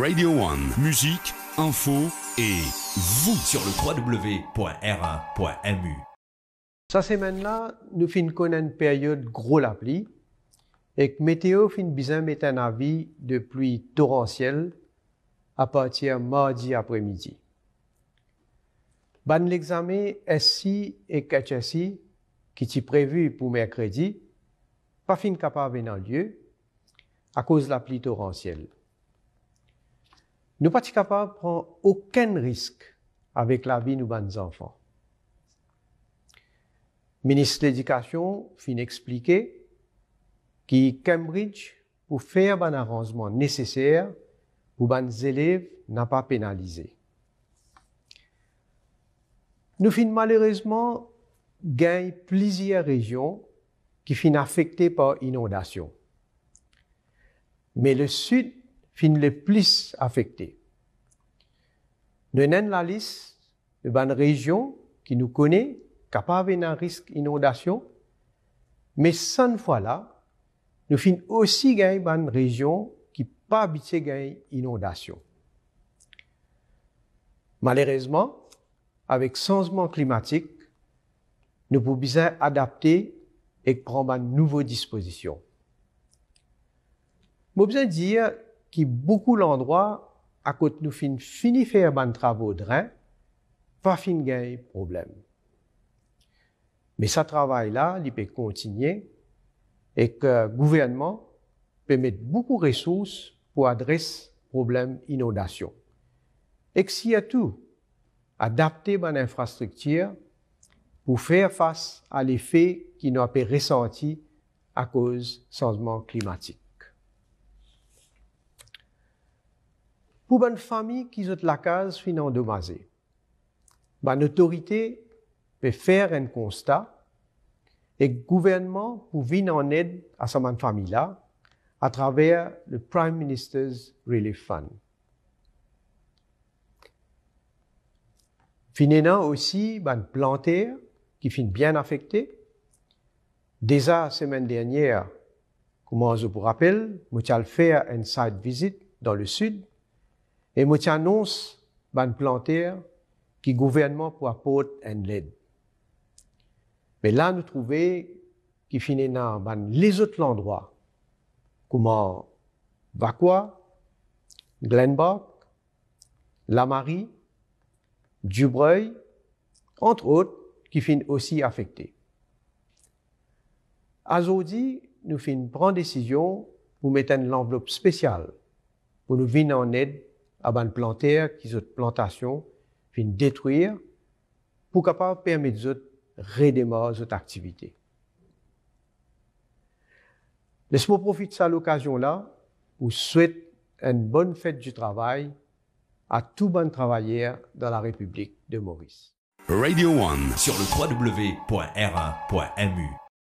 Radio 1, Musique, info et vous sur le www.r1.mu. semaine-là, nous fin une période gros la pluie et que météo fin bizarre met un avis de pluie torrentielle à partir mardi après-midi. Ban l'examen SC et KSI, qui était prévu pour mercredi, pas fin capable venir lieu à cause de la pluie torrentielle. Nous pas capables de prendre aucun risque avec la vie de nos enfants. Le ministre de l'Éducation fin expliquer que Cambridge, pour faire un arrangement nécessaire pour les élèves, n'a pas pénalisé. Nous fin malheureusement gagnent plusieurs régions qui fin affectées par inondations. Mais le sud Fin les plus affectés. avons la liste de bonnes régions qui nous connaît, capable d'un risque d'inondation, mais cette fois là, nous fin aussi gagner bonne région qui pas de gain inondation. Malheureusement, avec changement climatique, nous pouvons adapter et prendre de nouvelles dispositions. Je besoin dire qui beaucoup l'endroit à côté nous fin fini faire ban travaux drain, pas fin gain problème. Mais ça travail là, il peut continuer et que le gouvernement peut mettre beaucoup de ressources pour adresser problème inondation. Et que si à tout, adapter ban infrastructure pour faire face à l'effet qui nous a ressenti à cause du changement climatique. pour une famille qui est la case fin endommagée. l'autorité peut faire un constat et le gouvernement peut venir en aide à cette famille-là à travers le Prime Minister's Relief Fund. Finalement aussi, ben, planter qui est bien affecté. Déjà, la semaine dernière, comment je vous rappelle, je fait faire une site visite dans le sud et moi, annonce ban planter, qui gouvernement pour apporter un aide. Mais là, nous trouvons qui finit dans les autres endroits, comme Vakwa, Glenbach, Lamarie, Dubreuil, entre autres, qui finit aussi affectés. Aujourd'hui, nous finissons prendre décision pour mettre une enveloppe spéciale pour nous venir en aide à de planter qui sont plantation fin détruire pour capable permettre de redémarrer cette activité. Laisse-moi profiter de cette occasion-là pour souhaiter une bonne fête du travail à tout bon travailleurs dans la République de Maurice. Radio 1 sur le wwwr